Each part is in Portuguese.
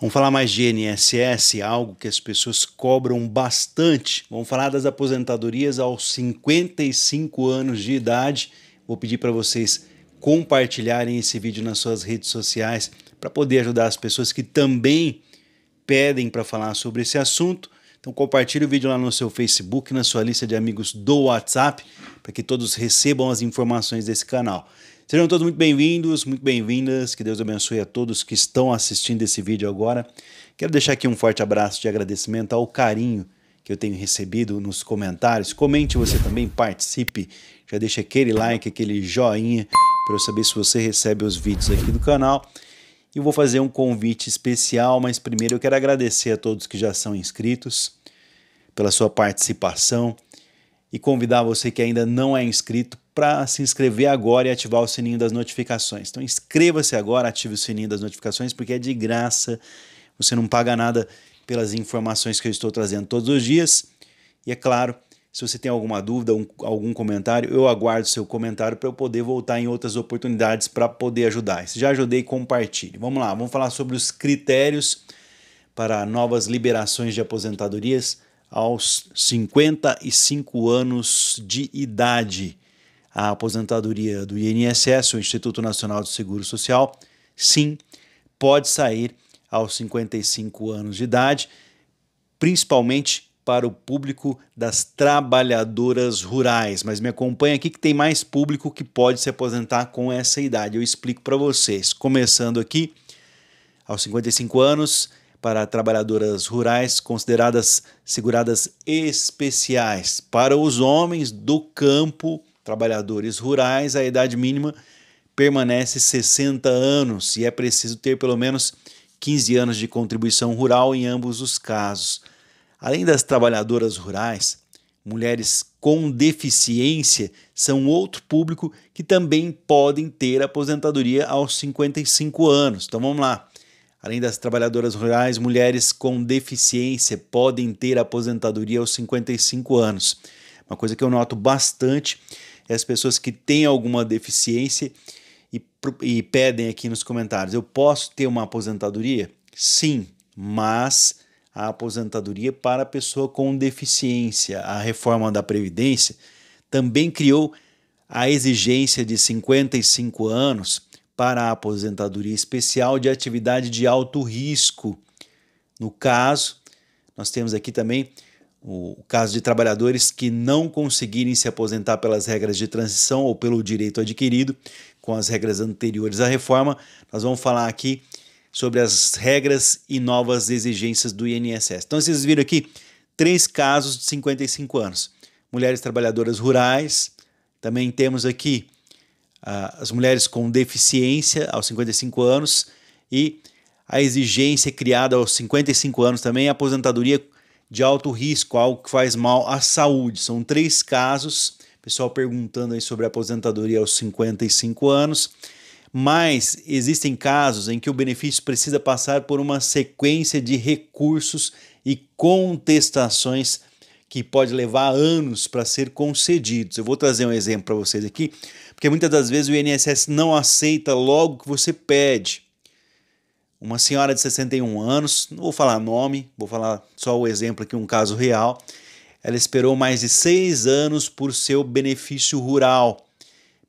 Vamos falar mais de INSS, algo que as pessoas cobram bastante. Vamos falar das aposentadorias aos 55 anos de idade. Vou pedir para vocês compartilharem esse vídeo nas suas redes sociais para poder ajudar as pessoas que também pedem para falar sobre esse assunto. Então compartilhe o vídeo lá no seu Facebook, na sua lista de amigos do WhatsApp, para que todos recebam as informações desse canal. Sejam todos muito bem-vindos, muito bem-vindas. Que Deus abençoe a todos que estão assistindo esse vídeo agora. Quero deixar aqui um forte abraço de agradecimento ao carinho que eu tenho recebido nos comentários. Comente você também, participe. Já deixa aquele like, aquele joinha para eu saber se você recebe os vídeos aqui do canal. E vou fazer um convite especial, mas primeiro eu quero agradecer a todos que já são inscritos pela sua participação e convidar você que ainda não é inscrito para se inscrever agora e ativar o sininho das notificações. Então inscreva-se agora, ative o sininho das notificações, porque é de graça, você não paga nada pelas informações que eu estou trazendo todos os dias. E é claro, se você tem alguma dúvida, um, algum comentário, eu aguardo seu comentário para eu poder voltar em outras oportunidades para poder ajudar. Se já ajudei, compartilhe. Vamos lá, vamos falar sobre os critérios para novas liberações de aposentadorias aos 55 anos de idade. A aposentadoria do INSS, o Instituto Nacional de Seguro Social, sim, pode sair aos 55 anos de idade, principalmente para o público das trabalhadoras rurais. Mas me acompanha aqui que tem mais público que pode se aposentar com essa idade. Eu explico para vocês. Começando aqui, aos 55 anos, para trabalhadoras rurais consideradas seguradas especiais. Para os homens do campo, trabalhadores rurais, a idade mínima permanece 60 anos e é preciso ter pelo menos 15 anos de contribuição rural em ambos os casos. Além das trabalhadoras rurais, mulheres com deficiência são outro público que também podem ter aposentadoria aos 55 anos. Então vamos lá. Além das trabalhadoras rurais, mulheres com deficiência podem ter aposentadoria aos 55 anos. Uma coisa que eu noto bastante é as pessoas que têm alguma deficiência e, e pedem aqui nos comentários: eu posso ter uma aposentadoria? Sim, mas a aposentadoria para a pessoa com deficiência. A reforma da Previdência também criou a exigência de 55 anos para a aposentadoria especial de atividade de alto risco. No caso, nós temos aqui também o caso de trabalhadores que não conseguirem se aposentar pelas regras de transição ou pelo direito adquirido com as regras anteriores à reforma, nós vamos falar aqui sobre as regras e novas exigências do INSS. Então vocês viram aqui três casos de 55 anos. Mulheres trabalhadoras rurais, também temos aqui as mulheres com deficiência aos 55 anos e a exigência criada aos 55 anos também, a aposentadoria de alto risco, algo que faz mal à saúde. São três casos, pessoal perguntando aí sobre a aposentadoria aos 55 anos, mas existem casos em que o benefício precisa passar por uma sequência de recursos e contestações que pode levar anos para ser concedidos. Eu vou trazer um exemplo para vocês aqui porque muitas das vezes o INSS não aceita logo que você pede. Uma senhora de 61 anos, não vou falar nome, vou falar só o exemplo aqui, um caso real. Ela esperou mais de seis anos por seu benefício rural,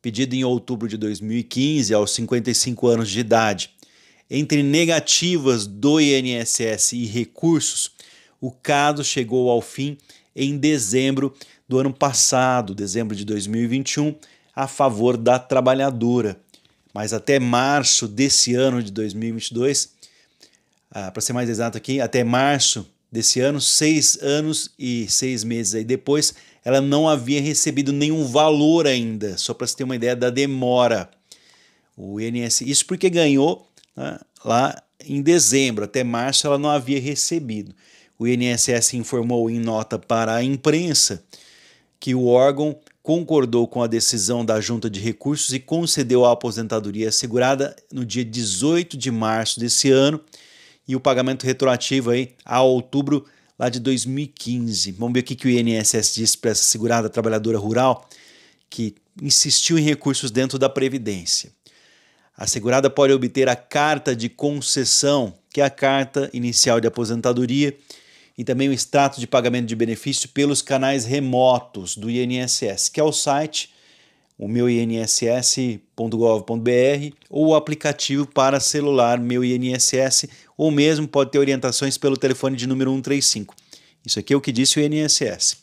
pedido em outubro de 2015, aos 55 anos de idade. Entre negativas do INSS e recursos, o caso chegou ao fim em dezembro do ano passado, dezembro de 2021, a favor da trabalhadora. Mas até março desse ano de 2022, ah, para ser mais exato aqui, até março desse ano, seis anos e seis meses aí depois, ela não havia recebido nenhum valor ainda, só para se ter uma ideia da demora. O INSS, isso porque ganhou né, lá em dezembro, até março ela não havia recebido. O INSS informou em nota para a imprensa que o órgão concordou com a decisão da Junta de Recursos e concedeu a aposentadoria assegurada no dia 18 de março desse ano e o pagamento retroativo aí a outubro lá de 2015. Vamos ver o que, que o INSS disse para essa segurada trabalhadora rural que insistiu em recursos dentro da Previdência. A segurada pode obter a carta de concessão, que é a carta inicial de aposentadoria, e também o extrato de pagamento de benefício pelos canais remotos do INSS, que é o site o ou o aplicativo para celular Meu INSS, ou mesmo pode ter orientações pelo telefone de número 135. Isso aqui é o que disse o INSS.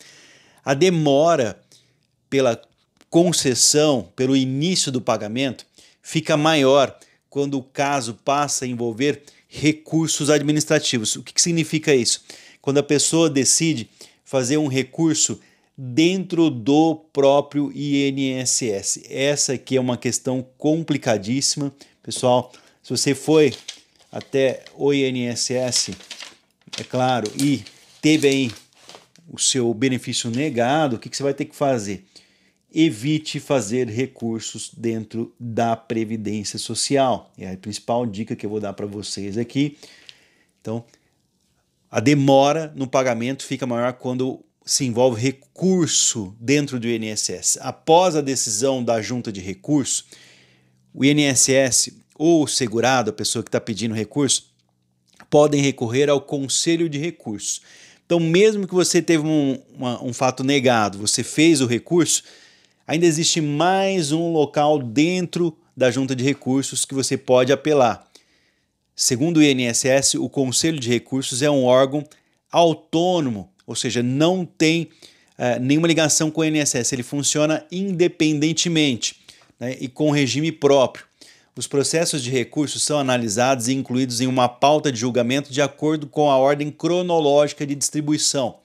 A demora pela concessão, pelo início do pagamento, fica maior quando o caso passa a envolver recursos administrativos. O que, que significa isso? quando a pessoa decide fazer um recurso dentro do próprio INSS. Essa aqui é uma questão complicadíssima, pessoal. Se você foi até o INSS, é claro, e teve aí o seu benefício negado, o que, que você vai ter que fazer? Evite fazer recursos dentro da Previdência Social. É a principal dica que eu vou dar para vocês aqui. Então, a demora no pagamento fica maior quando se envolve recurso dentro do INSS. Após a decisão da junta de recurso, o INSS ou o segurado, a pessoa que está pedindo recurso, podem recorrer ao conselho de recurso. Então, mesmo que você teve um, uma, um fato negado, você fez o recurso, ainda existe mais um local dentro da junta de recursos que você pode apelar. Segundo o INSS, o Conselho de Recursos é um órgão autônomo, ou seja, não tem uh, nenhuma ligação com o INSS, ele funciona independentemente né, e com regime próprio. Os processos de recursos são analisados e incluídos em uma pauta de julgamento de acordo com a ordem cronológica de distribuição.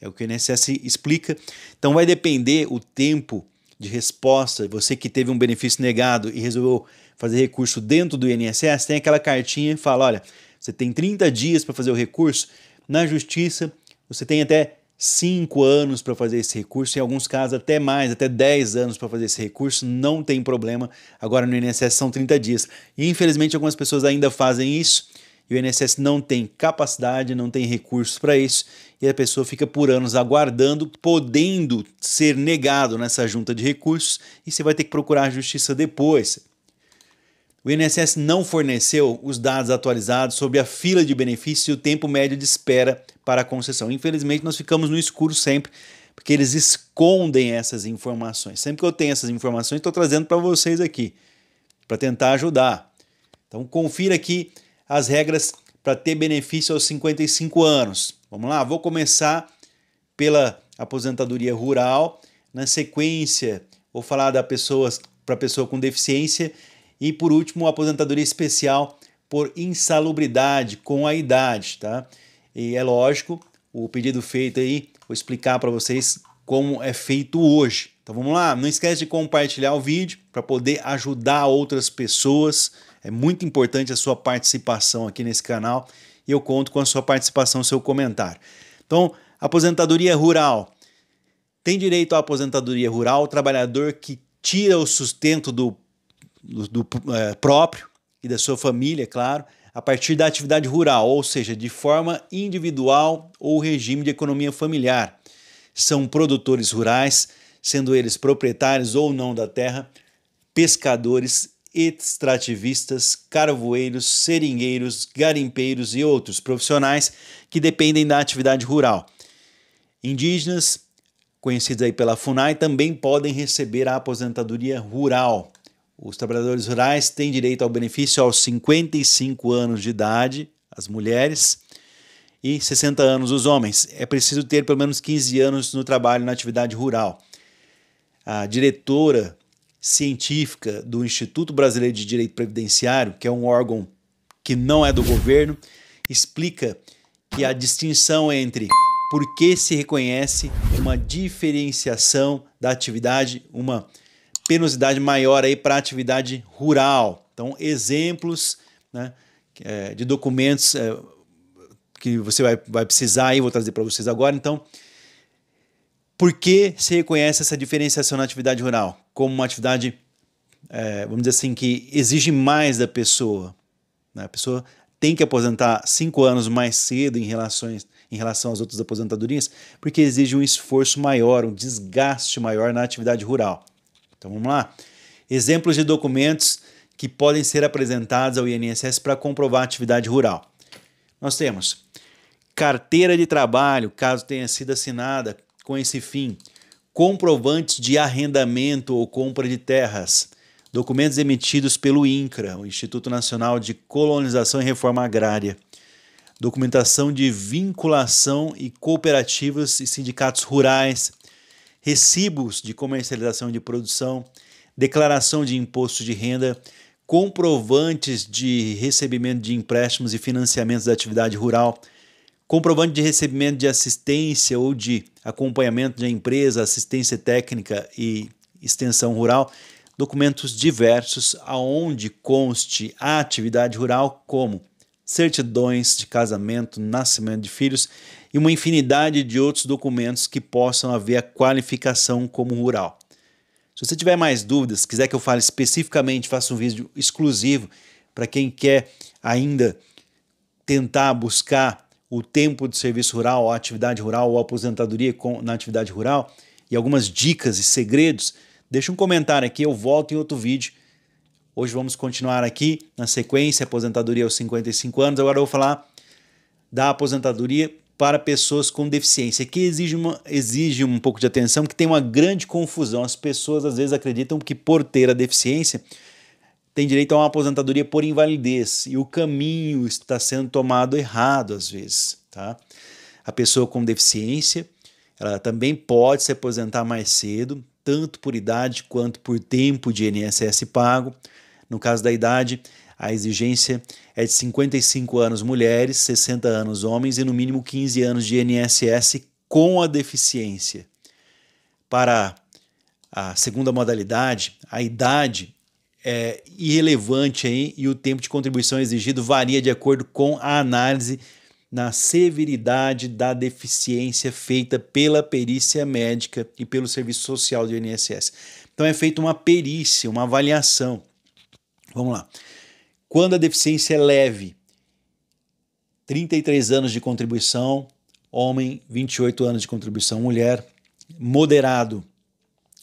É o que o INSS explica. Então vai depender o tempo de resposta, você que teve um benefício negado e resolveu fazer recurso dentro do INSS, tem aquela cartinha que fala: olha, você tem 30 dias para fazer o recurso. Na justiça, você tem até 5 anos para fazer esse recurso, em alguns casos até mais, até 10 anos para fazer esse recurso, não tem problema. Agora no INSS são 30 dias. E infelizmente algumas pessoas ainda fazem isso e o INSS não tem capacidade, não tem recursos para isso, e a pessoa fica por anos aguardando, podendo ser negado nessa junta de recursos, e você vai ter que procurar a justiça depois. O INSS não forneceu os dados atualizados sobre a fila de benefícios e o tempo médio de espera para a concessão. Infelizmente, nós ficamos no escuro sempre, porque eles escondem essas informações. Sempre que eu tenho essas informações, estou trazendo para vocês aqui, para tentar ajudar. Então, confira aqui as regras para ter benefício aos 55 anos. Vamos lá, vou começar pela aposentadoria rural. Na sequência, vou falar da pessoas para pessoa com deficiência e por último, a aposentadoria especial por insalubridade com a idade, tá? E é lógico, o pedido feito aí, vou explicar para vocês como é feito hoje. Então vamos lá, não esquece de compartilhar o vídeo para poder ajudar outras pessoas. É muito importante a sua participação aqui nesse canal e eu conto com a sua participação, seu comentário. Então, aposentadoria rural. Tem direito à aposentadoria rural o trabalhador que tira o sustento do, do, do é, próprio e da sua família, claro, a partir da atividade rural, ou seja, de forma individual ou regime de economia familiar. São produtores rurais, sendo eles proprietários ou não da terra, pescadores extrativistas, carvoeiros, seringueiros, garimpeiros e outros profissionais que dependem da atividade rural. Indígenas, conhecidos aí pela FUNAI, também podem receber a aposentadoria rural. Os trabalhadores rurais têm direito ao benefício aos 55 anos de idade, as mulheres, e 60 anos os homens. É preciso ter pelo menos 15 anos no trabalho na atividade rural. A diretora científica do Instituto Brasileiro de Direito Previdenciário, que é um órgão que não é do governo, explica que a distinção entre por que se reconhece uma diferenciação da atividade, uma penosidade maior aí para a atividade rural. Então, exemplos né, é, de documentos é, que você vai, vai precisar aí, vou trazer para vocês agora. Então, por que se reconhece essa diferenciação na atividade rural? como uma atividade, é, vamos dizer assim, que exige mais da pessoa. Né? A pessoa tem que aposentar cinco anos mais cedo em, relações, em relação às outras aposentadorias, porque exige um esforço maior, um desgaste maior na atividade rural. Então vamos lá. Exemplos de documentos que podem ser apresentados ao INSS para comprovar a atividade rural. Nós temos carteira de trabalho, caso tenha sido assinada com esse fim, comprovantes de arrendamento ou compra de terras, documentos emitidos pelo INCRA, o Instituto Nacional de Colonização e Reforma Agrária, documentação de vinculação e cooperativas e sindicatos rurais, recibos de comercialização de produção, declaração de imposto de renda, comprovantes de recebimento de empréstimos e financiamentos da atividade rural comprovante de recebimento de assistência ou de acompanhamento de empresa, assistência técnica e extensão rural, documentos diversos aonde conste a atividade rural como certidões de casamento, nascimento de filhos e uma infinidade de outros documentos que possam haver a qualificação como rural. Se você tiver mais dúvidas, quiser que eu fale especificamente, faça um vídeo exclusivo para quem quer ainda tentar buscar o tempo de serviço rural, a atividade rural, ou a aposentadoria com, na atividade rural e algumas dicas e segredos, deixa um comentário aqui, eu volto em outro vídeo. Hoje vamos continuar aqui na sequência, aposentadoria aos 55 anos. Agora eu vou falar da aposentadoria para pessoas com deficiência, que exige, uma, exige um pouco de atenção, que tem uma grande confusão. As pessoas às vezes acreditam que por ter a deficiência tem direito a uma aposentadoria por invalidez e o caminho está sendo tomado errado às vezes, tá? A pessoa com deficiência, ela também pode se aposentar mais cedo, tanto por idade quanto por tempo de INSS pago. No caso da idade, a exigência é de 55 anos mulheres, 60 anos homens e no mínimo 15 anos de INSS com a deficiência. Para a segunda modalidade, a idade é, irrelevante aí, e o tempo de contribuição exigido varia de acordo com a análise na severidade da deficiência feita pela perícia médica e pelo serviço social do INSS. Então é feita uma perícia, uma avaliação. Vamos lá. Quando a deficiência é leve, 33 anos de contribuição, homem, 28 anos de contribuição, mulher, moderado,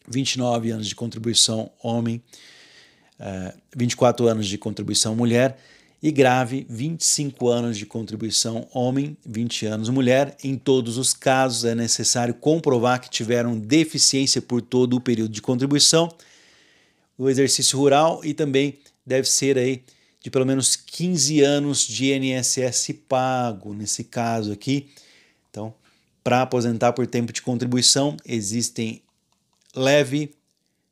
29 anos de contribuição, homem, 24 ah, anos de contribuição mulher e grave 25 anos de contribuição homem, 20 anos mulher. Em todos os casos é necessário comprovar que tiveram deficiência por todo o período de contribuição. O exercício rural e também deve ser aí de pelo menos 15 anos de INSS pago nesse caso aqui. Então, para aposentar por tempo de contribuição, existem leve,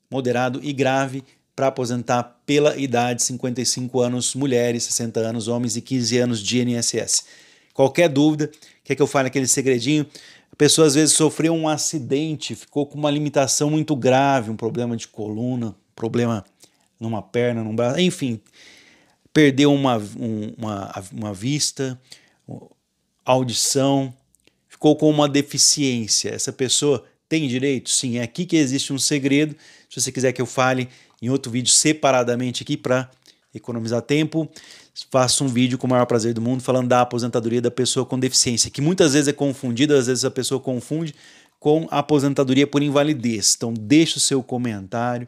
moderado e grave para aposentar pela idade 55 anos mulheres, 60 anos homens e 15 anos de INSS. Qualquer dúvida, quer que eu fale aquele segredinho? A pessoa às vezes sofreu um acidente, ficou com uma limitação muito grave, um problema de coluna, problema numa perna, num braço, enfim, perdeu uma, uma, uma vista, audição, ficou com uma deficiência. Essa pessoa tem direito? Sim, é aqui que existe um segredo. Se você quiser que eu fale, em outro vídeo separadamente aqui para economizar tempo. Faço um vídeo com o maior prazer do mundo falando da aposentadoria da pessoa com deficiência, que muitas vezes é confundida, às vezes a pessoa confunde com aposentadoria por invalidez. Então deixa o seu comentário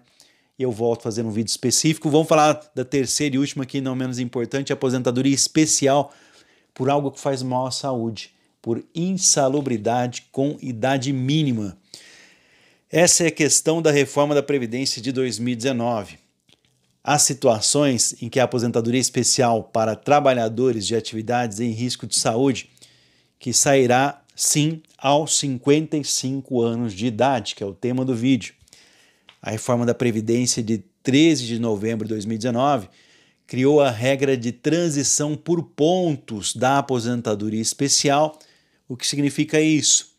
e eu volto fazendo um vídeo específico. Vamos falar da terceira e última aqui, não menos importante, aposentadoria especial por algo que faz mal à saúde, por insalubridade com idade mínima. Essa é a questão da reforma da Previdência de 2019. Há situações em que a aposentadoria especial para trabalhadores de atividades em risco de saúde, que sairá sim aos 55 anos de idade, que é o tema do vídeo. A reforma da Previdência de 13 de novembro de 2019 criou a regra de transição por pontos da aposentadoria especial. O que significa isso?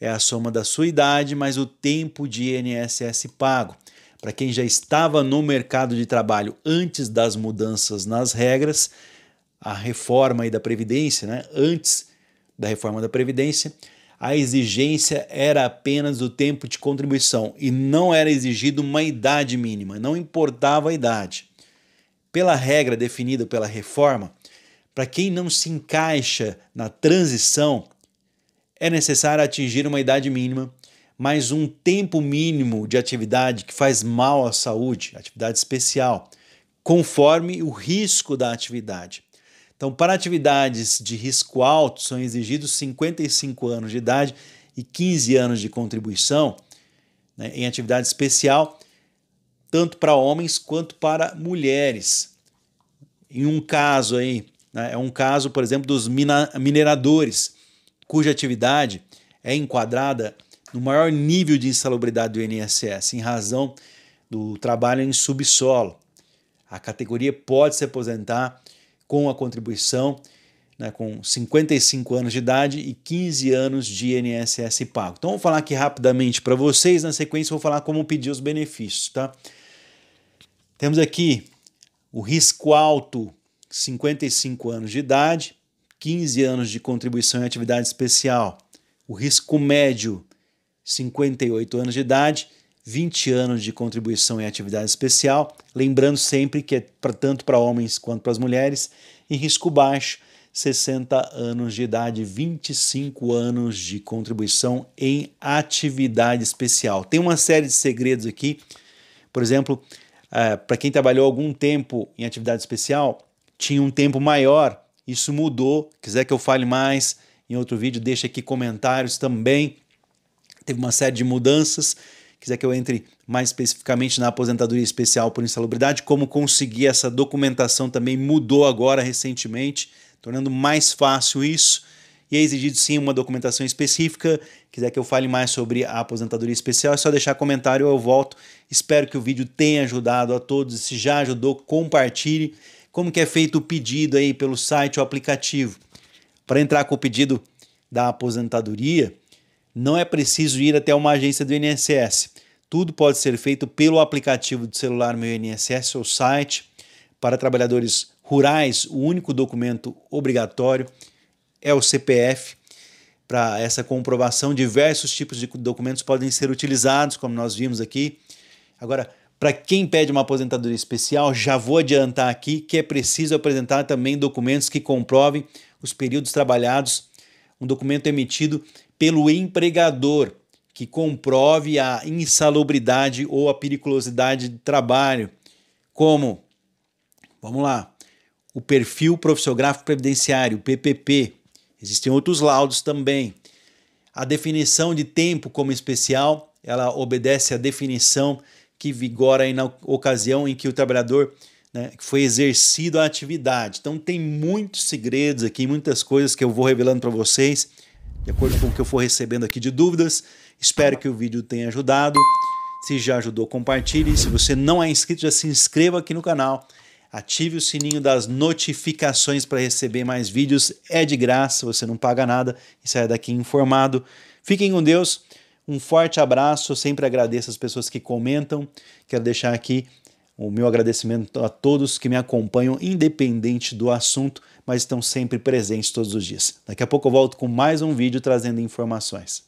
é a soma da sua idade mais o tempo de INSS pago. Para quem já estava no mercado de trabalho antes das mudanças nas regras, a reforma aí da Previdência, né? antes da reforma da Previdência, a exigência era apenas o tempo de contribuição e não era exigido uma idade mínima, não importava a idade. Pela regra definida pela reforma, para quem não se encaixa na transição, é necessário atingir uma idade mínima, mais um tempo mínimo de atividade que faz mal à saúde, atividade especial, conforme o risco da atividade. Então, para atividades de risco alto, são exigidos 55 anos de idade e 15 anos de contribuição né, em atividade especial, tanto para homens quanto para mulheres. Em um caso aí, né, é um caso, por exemplo, dos mineradores cuja atividade é enquadrada no maior nível de insalubridade do INSS, em razão do trabalho em subsolo. A categoria pode se aposentar com a contribuição né, com 55 anos de idade e 15 anos de INSS pago. Então, vou falar aqui rapidamente para vocês, na sequência, vou falar como pedir os benefícios. Tá? Temos aqui o risco alto, 55 anos de idade, 15 anos de contribuição em atividade especial. O risco médio, 58 anos de idade, 20 anos de contribuição em atividade especial. Lembrando sempre que é pra, tanto para homens quanto para as mulheres. E risco baixo, 60 anos de idade, 25 anos de contribuição em atividade especial. Tem uma série de segredos aqui. Por exemplo, eh, para quem trabalhou algum tempo em atividade especial, tinha um tempo maior isso mudou. Quiser que eu fale mais em outro vídeo, deixa aqui comentários também. Teve uma série de mudanças. Quiser que eu entre mais especificamente na aposentadoria especial por insalubridade, como conseguir essa documentação também mudou agora recentemente, tornando mais fácil isso e é exigido sim uma documentação específica. Quiser que eu fale mais sobre a aposentadoria especial, é só deixar comentário, eu volto. Espero que o vídeo tenha ajudado a todos. Se já ajudou, compartilhe como que é feito o pedido aí pelo site ou aplicativo. Para entrar com o pedido da aposentadoria, não é preciso ir até uma agência do INSS. Tudo pode ser feito pelo aplicativo do celular Meu INSS ou site. Para trabalhadores rurais, o único documento obrigatório é o CPF. Para essa comprovação, diversos tipos de documentos podem ser utilizados, como nós vimos aqui. Agora, para quem pede uma aposentadoria especial, já vou adiantar aqui que é preciso apresentar também documentos que comprovem os períodos trabalhados, um documento emitido pelo empregador que comprove a insalubridade ou a periculosidade de trabalho, como vamos lá, o perfil profissiográfico previdenciário, PPP. Existem outros laudos também. A definição de tempo como especial, ela obedece à definição que vigora aí na ocasião em que o trabalhador né, foi exercido a atividade. Então tem muitos segredos aqui, muitas coisas que eu vou revelando para vocês, de acordo com o que eu for recebendo aqui de dúvidas. Espero que o vídeo tenha ajudado. Se já ajudou, compartilhe. Se você não é inscrito, já se inscreva aqui no canal. Ative o sininho das notificações para receber mais vídeos. É de graça, você não paga nada e sai daqui informado. Fiquem com Deus. Um forte abraço, eu sempre agradeço as pessoas que comentam. Quero deixar aqui o meu agradecimento a todos que me acompanham, independente do assunto, mas estão sempre presentes todos os dias. Daqui a pouco eu volto com mais um vídeo trazendo informações.